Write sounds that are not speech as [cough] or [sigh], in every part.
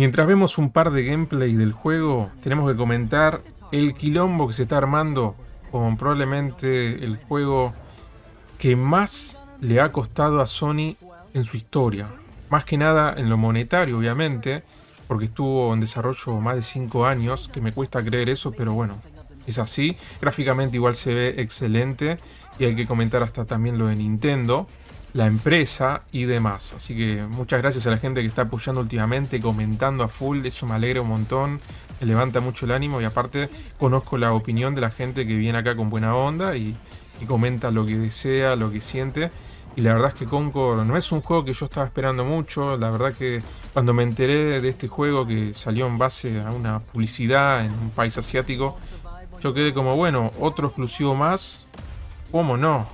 Mientras vemos un par de gameplay del juego, tenemos que comentar el quilombo que se está armando con probablemente el juego que más le ha costado a Sony en su historia. Más que nada en lo monetario, obviamente, porque estuvo en desarrollo más de 5 años, que me cuesta creer eso, pero bueno, es así. Gráficamente igual se ve excelente y hay que comentar hasta también lo de Nintendo la empresa y demás. Así que muchas gracias a la gente que está apoyando últimamente, comentando a full, eso me alegra un montón, me levanta mucho el ánimo y aparte conozco la opinión de la gente que viene acá con buena onda y, comenta lo que desea, lo que siente. Y la verdad es que Concord no es un juego que yo estaba esperando mucho. La verdad que cuando me enteré de este juego que salió en base a una publicidad en un país asiático, yo quedé como, bueno, otro exclusivo más. ¿Cómo no?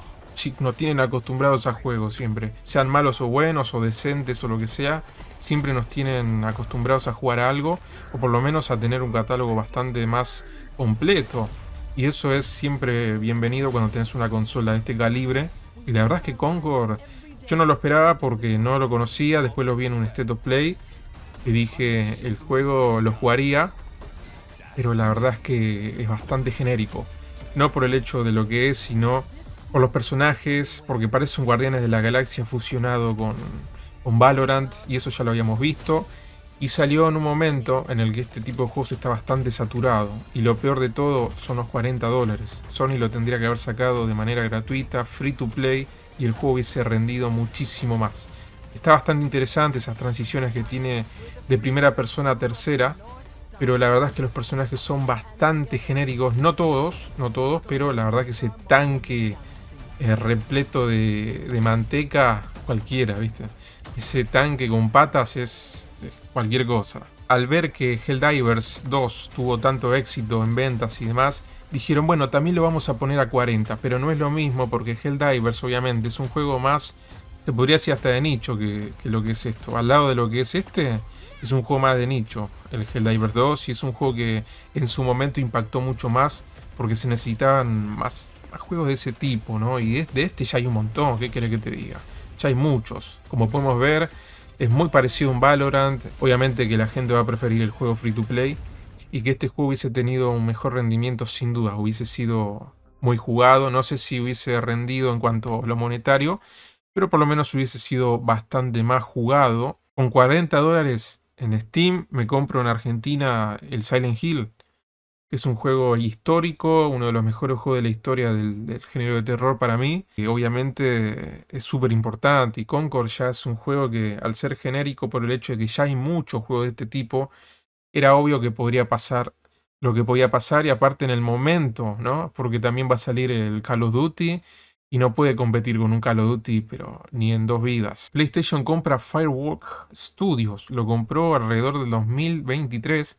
nos tienen acostumbrados a juegos siempre. Sean malos o buenos o decentes o lo que sea, siempre nos tienen acostumbrados a jugar a algo o por lo menos a tener un catálogo bastante más completo. Y eso es siempre bienvenido cuando tenés una consola de este calibre. Y la verdad es que Concord yo no lo esperaba porque no lo conocía, después lo vi en un State of Play y dije el juego lo jugaría, pero la verdad es que es bastante genérico. No por el hecho de lo que es, sino por los personajes, porque parece un Guardianes de la Galaxia fusionado con, con Valorant, y eso ya lo habíamos visto. Y salió en un momento en el que este tipo de juegos está bastante saturado. Y lo peor de todo son los 40 dólares. Sony lo tendría que haber sacado de manera gratuita, free to play, y el juego hubiese rendido muchísimo más. Está bastante interesante esas transiciones que tiene de primera persona a tercera. Pero la verdad es que los personajes son bastante genéricos. No todos, no todos, pero la verdad es que ese tanque repleto de, manteca cualquiera, ¿viste? Ese tanque con patas es, cualquier cosa. Al ver que Helldivers 2 tuvo tanto éxito en ventas y demás, dijeron, bueno, también lo vamos a poner a 40, pero no es lo mismo porque Helldivers obviamente es un juego más, se podría decir hasta de nicho que, que lo que es esto. Al lado de lo que es este, es un juego más de nicho. El Helldiver 2 y es un juego que en su momento impactó mucho más porque se necesitaban más, juegos de ese tipo, ¿no? Y de, de este ya hay un montón, ¿qué querés que te diga? Ya hay muchos. Como podemos ver, es muy parecido a un Valorant. Obviamente que la gente va a preferir el juego free to play y que este juego hubiese tenido un mejor rendimiento sin duda, hubiese sido muy jugado, no sé si hubiese rendido en cuanto a lo monetario, pero por lo menos hubiese sido bastante más jugado. Con 40 dólares en Steam, me compro en Argentina el Silent Hill, que es un juego histórico, uno de los mejores juegos de la historia del, género de terror para mí, que obviamente es súper importante, y Concord ya es un juego que al ser genérico por el hecho de que ya hay muchos juegos de este tipo, era obvio que podría pasar lo que podía pasar y aparte en el momento, ¿no? Porque también va a salir el Call of Duty y no puede competir con un Call of Duty, pero ni en dos vidas. PlayStation compra Firewalk Studios, lo compró alrededor del 2023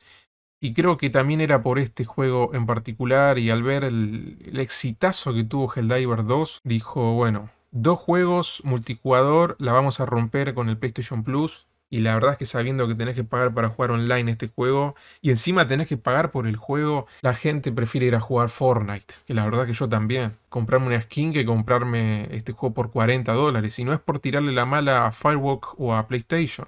y creo que también era por este juego en particular y al ver el, exitazo que tuvo Helldiver 2, dijo, bueno, dos juegos multijugador, la vamos a romper con el PlayStation Plus y la verdad es que sabiendo que tenés que pagar para jugar online este juego y encima tenés que pagar por el juego, la gente prefiere ir a jugar Fortnite. Que la verdad que yo también. Comprarme una skin que comprarme este juego por 40 dólares. Y no es por tirarle la mala a Firewalk o a PlayStation.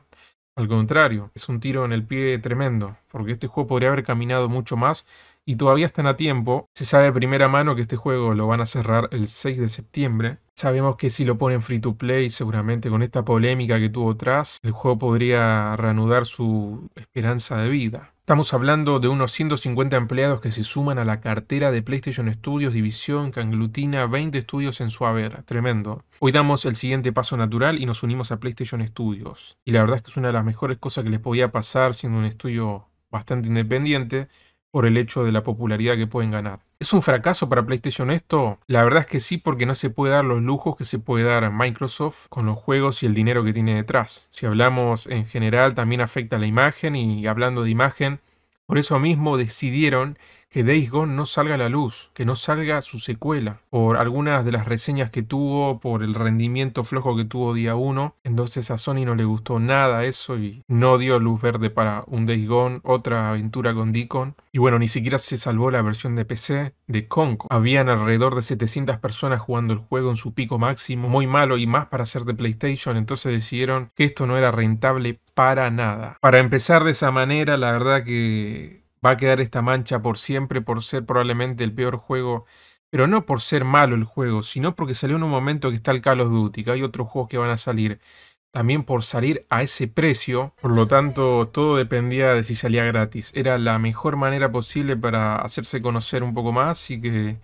Al contrario, es un tiro en el pie tremendo. Porque este juego podría haber caminado mucho más y todavía están a tiempo. Se sabe de primera mano que este juego lo van a cerrar el 6 de septiembre. Sabemos que si lo ponen free to play, seguramente con esta polémica que tuvo atrás, el juego podría reanudar su esperanza de vida. Estamos hablando de unos 150 empleados que se suman a la cartera de PlayStation Studios División que anglutina 20 estudios en su haber. Tremendo. Hoy damos el siguiente paso natural y nos unimos a PlayStation Studios. Y la verdad es que es una de las mejores cosas que les podía pasar siendo un estudio bastante independiente por el hecho de la popularidad que pueden ganar. ¿Es un fracaso para PlayStation esto? La verdad es que sí, porque no se puede dar los lujos que se puede dar a Microsoft con los juegos y el dinero que tiene detrás. Si hablamos en general, también afecta la imagen y hablando de imagen, por eso mismo decidieron que Days Gone no salga a la luz, que no salga su secuela, por algunas de las reseñas que tuvo, por el rendimiento flojo que tuvo día 1. Entonces a Sony no le gustó nada eso y no dio luz verde para un Days Gone, otra aventura con Deacon. Y bueno, ni siquiera se salvó la versión de PC de Conco. Habían alrededor de 700 personas jugando el juego en su pico máximo, muy malo y más para ser de PlayStation, entonces decidieron que esto no era rentable para nada. Para empezar de esa manera, la verdad que va a quedar esta mancha por siempre por ser probablemente el peor juego. Pero no por ser malo el juego, sino porque salió en un momento que está el Call of Duty, que hay otros juegos que van a salir. También por salir a ese precio, por lo tanto todo dependía de si salía gratis. Era la mejor manera posible para hacerse conocer un poco más y que,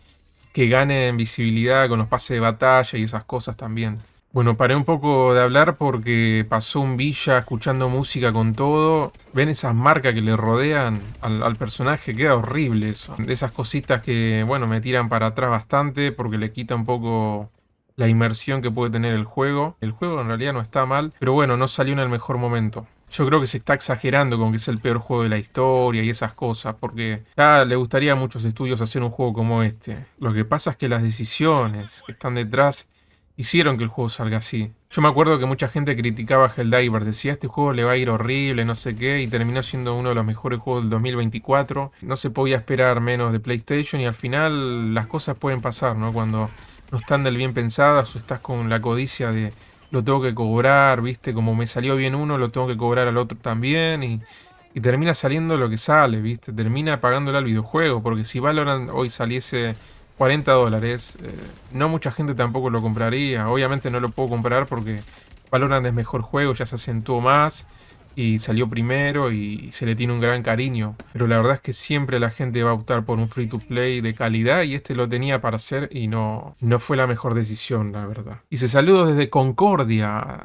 que gane en visibilidad con los pases de batalla y esas cosas también. Bueno, paré un poco de hablar porque pasó un Villa escuchando música con todo. ¿Ven esas marcas que le rodean al, personaje? Queda horrible eso. De esas cositas que, bueno, me tiran para atrás bastante porque le quita un poco la inmersión que puede tener el juego. El juego en realidad no está mal, pero bueno, no salió en el mejor momento. Yo creo que se está exagerando con que es el peor juego de la historia y esas cosas, porque ya le gustaría a muchos estudios hacer un juego como este. Lo que pasa es que las decisiones que están detrás hicieron que el juego salga así. Yo me acuerdo que mucha gente criticaba a Helldiver, decía este juego le va a ir horrible, no sé qué, y terminó siendo uno de los mejores juegos del 2024. No se podía esperar menos de PlayStation y al final las cosas pueden pasar, ¿no? Cuando no están del bien pensadas o estás con la codicia de lo tengo que cobrar, viste, como me salió bien uno, lo tengo que cobrar al otro también y, y termina saliendo lo que sale, viste, termina pagándole al videojuego, porque si Valorant hoy saliese 40 dólares. Eh, no mucha gente tampoco lo compraría. Obviamente no lo puedo comprar porque Valorant es mejor juego, ya se acentuó más y salió primero y se le tiene un gran cariño. Pero la verdad es que siempre la gente va a optar por un free to play de calidad y este lo tenía para hacer y no, no fue la mejor decisión, la verdad. Y se saludo desde Concordia.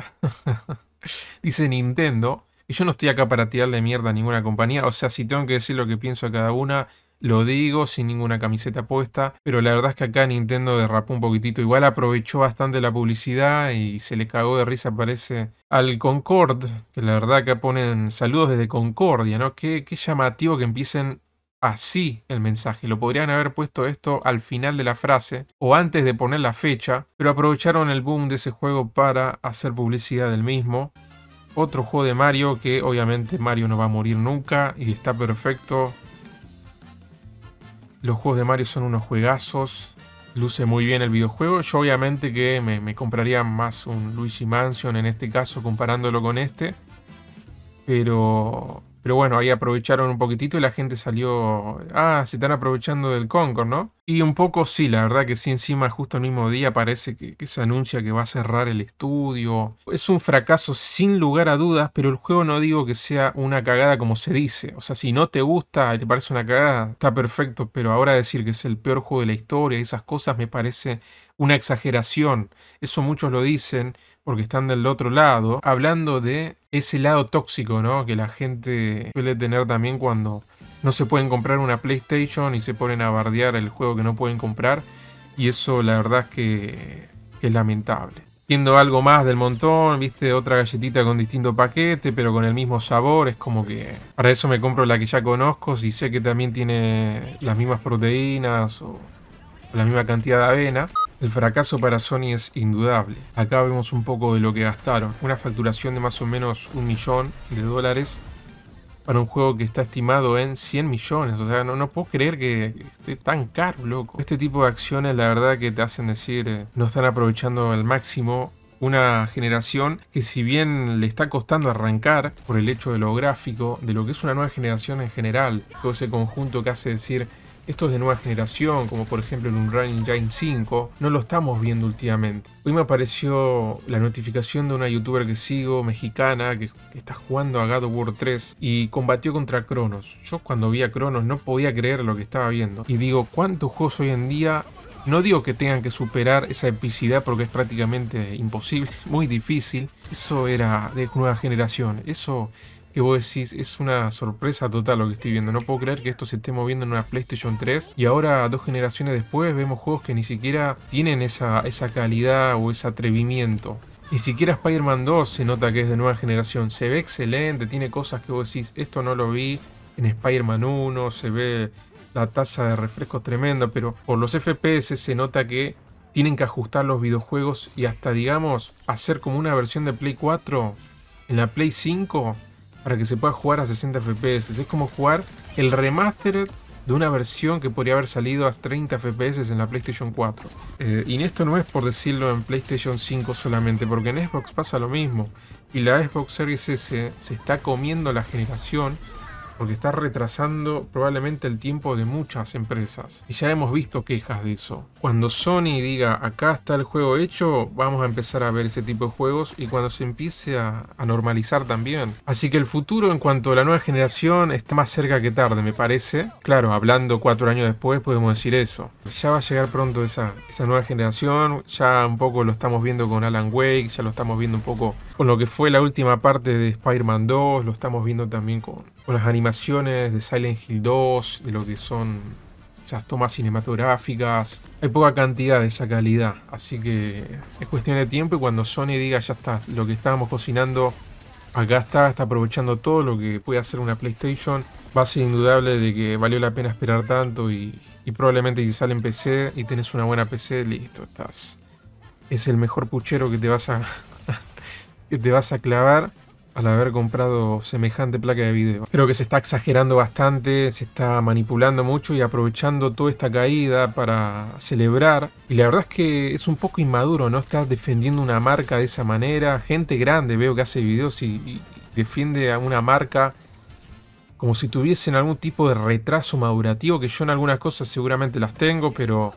[laughs] Dice Nintendo. Y yo no estoy acá para tirarle mierda a ninguna compañía. O sea, si tengo que decir lo que pienso a cada una, lo digo sin ninguna camiseta puesta, pero la verdad es que acá Nintendo derrapó un poquitito. Igual aprovechó bastante la publicidad y se le cagó de risa, parece, al Concord, que la verdad acá ponen saludos desde Concordia, ¿no? Qué, qué llamativo que empiecen así el mensaje. Lo podrían haber puesto esto al final de la frase o antes de poner la fecha, pero aprovecharon el boom de ese juego para hacer publicidad del mismo. Otro juego de Mario que obviamente Mario no va a morir nunca y está perfecto los juegos de Mario son unos juegazos. Luce muy bien el videojuego. Yo obviamente que me, compraría más un Luigi Mansion en este caso comparándolo con este. Pero pero bueno, ahí aprovecharon un poquitito y la gente salió. Ah, se están aprovechando del Concord, ¿no? Y un poco sí, la verdad que sí, encima justo el mismo día parece que, que, se anuncia que va a cerrar el estudio. Es un fracaso sin lugar a dudas, pero el juego no digo que sea una cagada como se dice. O sea, si no te gusta y te parece una cagada, está perfecto, pero ahora decir que es el peor juego de la historia y esas cosas me parece una exageración. Eso muchos lo dicen porque están del otro lado, hablando de ese lado tóxico, ¿no? Que la gente suele tener también cuando no se pueden comprar una PlayStation y se ponen a bardear el juego que no pueden comprar. Y eso la verdad es que, es lamentable. Viendo algo más del montón, viste, otra galletita con distinto paquete, pero con el mismo sabor, es como que para eso me compro la que ya conozco, si sé que también tiene las mismas proteínas o la misma cantidad de avena. El fracaso para Sony es indudable. Acá vemos un poco de lo que gastaron. Una facturación de más o menos un millón de dólares para un juego que está estimado en 100 millones. O sea, no, puedo creer que esté tan caro, loco. Este tipo de acciones la verdad que te hacen decir eh, no están aprovechando al máximo una generación que si bien le está costando arrancar por el hecho de lo gráfico, de lo que es una nueva generación en general, todo ese conjunto que hace decir es de nueva generación, como por ejemplo el Unreal Engine 5, no lo estamos viendo últimamente. Hoy me apareció la notificación de una youtuber que sigo, mexicana, que, está jugando a God of War 3 y combatió contra Cronos. Yo cuando vi a Cronos no podía creer lo que estaba viendo. Y digo, ¿cuántos juegos hoy en día no digo que tengan que superar esa epicidad porque es prácticamente imposible, [laughs] muy difícil. Eso era de nueva generación. Eso que vos decís, es una sorpresa total lo que estoy viendo. No puedo creer que esto se esté moviendo en una PlayStation 3 y ahora, dos generaciones después, vemos juegos que ni siquiera tienen esa, calidad o ese atrevimiento. Ni siquiera Spider-Man 2 se nota que es de nueva generación. Se ve excelente, tiene cosas que vos decís, esto no lo vi en Spider-Man 1, se ve la tasa de refrescos tremenda, pero por los FPS se nota que tienen que ajustar los videojuegos y hasta, digamos, hacer como una versión de Play 4 en la Play 5 para que se pueda jugar a 60 FPS. Es como jugar el remastered de una versión que podría haber salido a 30 FPS en la PlayStation 4. Eh, y esto no es por decirlo en PlayStation 5 solamente, porque en Xbox pasa lo mismo. Y la Xbox Series S se está comiendo la generación porque está retrasando probablemente el tiempo de muchas empresas. Y ya hemos visto quejas de eso. Cuando Sony diga, acá está el juego hecho, vamos a empezar a ver ese tipo de juegos y cuando se empiece a, normalizar también. Así que el futuro en cuanto a la nueva generación está más cerca que tarde, me parece. Claro, hablando cuatro años después podemos decir eso. Ya va a llegar pronto esa nueva generación, ya un poco lo estamos viendo con Alan Wake, ya lo estamos viendo un poco con lo que fue la última parte de Spider-Man 2, lo estamos viendo también con, las animaciones de Silent Hill 2, de lo que son esas tomas cinematográficas. Hay poca cantidad de esa calidad, así que es cuestión de tiempo y cuando Sony diga ya está, lo que estábamos cocinando acá está, está aprovechando todo lo que puede hacer una PlayStation. Va a ser indudable de que valió la pena esperar tanto y, probablemente si sale en PC y tenés una buena PC, listo, estás. Es el mejor puchero que te vas a, te vas a clavar al haber comprado semejante placa de video. Creo que se está exagerando bastante, se está manipulando mucho y aprovechando toda esta caída para celebrar. Y la verdad es que es un poco inmaduro, ¿no? Estás defendiendo una marca de esa manera. Gente grande veo que hace videos y, defiende a una marca como si tuviesen algún tipo de retraso madurativo, que yo en algunas cosas seguramente las tengo, pero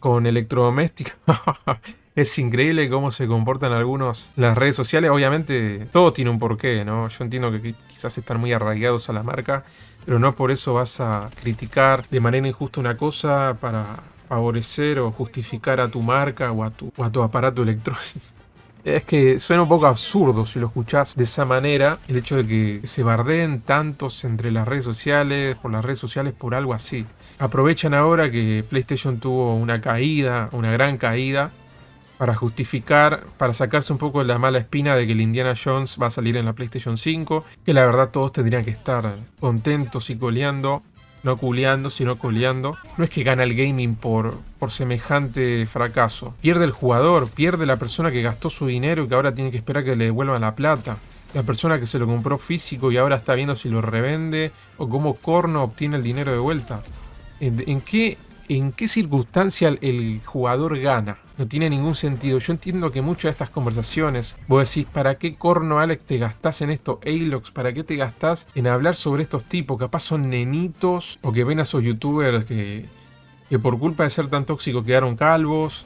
con electrodomésticos. [laughs] Es increíble cómo se comportan algunos las redes sociales. Obviamente, todo tiene un porqué, ¿no? Yo entiendo que quizás están muy arraigados a la marca, pero no por eso vas a criticar de manera injusta una cosa para favorecer o justificar a tu marca o a tu, o a tu aparato electrónico. [laughs] Es que suena un poco absurdo si lo escuchás de esa manera, el hecho de que se bardeen tantos entre las redes sociales, por las redes sociales, por algo así. Aprovechan ahora que PlayStation tuvo una caída, una gran caída, para justificar, para sacarse un poco de la mala espina de que el Indiana Jones va a salir en la PlayStation 5, que la verdad todos tendrían que estar contentos y coleando, no culeando, sino coleando. No es que gana el gaming por, por semejante fracaso. Pierde el jugador, pierde la persona que gastó su dinero y que ahora tiene que esperar que le devuelvan la plata. La persona que se lo compró físico y ahora está viendo si lo revende o cómo corno obtiene el dinero de vuelta. en qué en qué circunstancia el jugador gana. No tiene ningún sentido. Yo entiendo que muchas de estas conversaciones, vos decís, ¿para qué corno Alex te gastás en esto? Alox, ¿para qué te gastás en hablar sobre estos tipos? Capaz son nenitos o que ven a esos youtubers que, por culpa de ser tan tóxico quedaron calvos.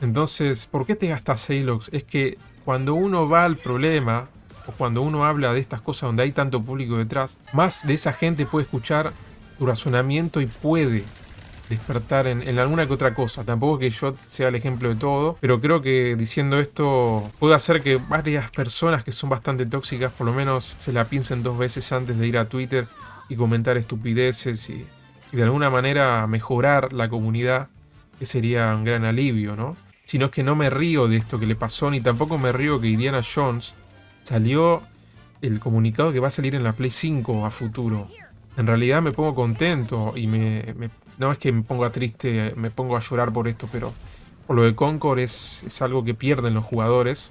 Entonces, ¿por qué te gastás Alox? Es que cuando uno va al problema, o cuando uno habla de estas cosas donde hay tanto público detrás, más de esa gente puede escuchar tu razonamiento y puede despertar en, alguna que otra cosa. Tampoco que yo sea el ejemplo de todo, pero creo que diciendo esto Puedo hacer que varias personas que son bastante tóxicas por lo menos se la piensen dos veces antes de ir a Twitter y comentar estupideces y, de alguna manera mejorar la comunidad, que sería un gran alivio, ¿no? Sino es que no me río de esto que le pasó, ni tampoco me río que Indiana Jones salió el comunicado que va a salir en la Play 5 a futuro. En realidad me pongo contento y me, no es que me ponga triste, me pongo a llorar por esto, pero por lo de Concord es, algo que pierden los jugadores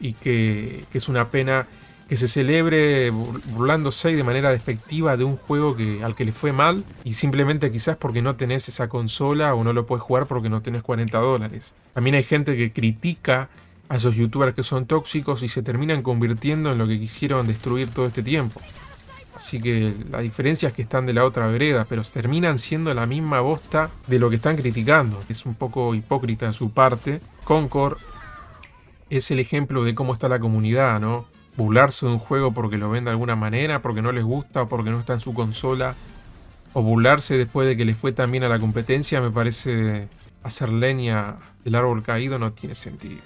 y que, es una pena que se celebre burlándose de manera despectiva de un juego que, al que le fue mal y simplemente quizás porque no tenés esa consola o no lo puedes jugar porque no tenés 40 dólares. También hay gente que critica a esos youtubers que son tóxicos y se terminan convirtiendo en lo que quisieron destruir todo este tiempo. Así que la diferencia es que están de la otra vereda, pero terminan siendo la misma bosta de lo que están criticando. Es un poco hipócrita de su parte. Concord es el ejemplo de cómo está la comunidad, ¿no? Burlarse de un juego porque lo ven de alguna manera, porque no les gusta o porque no está en su consola. O burlarse después de que le fue también a la competencia me parece hacer leña del árbol caído no tiene sentido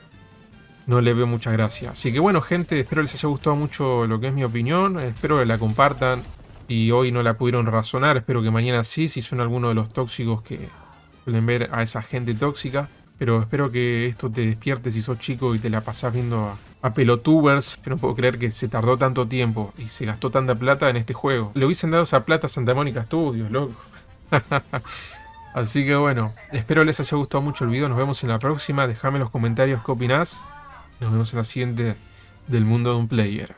no le veo mucha gracia. Así que bueno, gente, espero les haya gustado mucho lo que es mi opinión. Espero que la compartan. Si hoy no la pudieron razonar, espero que mañana sí, si son alguno de los tóxicos que suelen ver a esa gente tóxica. Pero espero que esto te despierte si sos chico y te la pasás viendo a, pelotubers. Yo no puedo creer que se tardó tanto tiempo y se gastó tanta plata en este juego. Le hubiesen dado esa plata a Santa Mónica Studios, loco. [laughs] Así que bueno, espero les haya gustado mucho el video, nos vemos en la próxima, dejame en los comentarios qué opinás nos vemos en la siguiente del mundo de un player.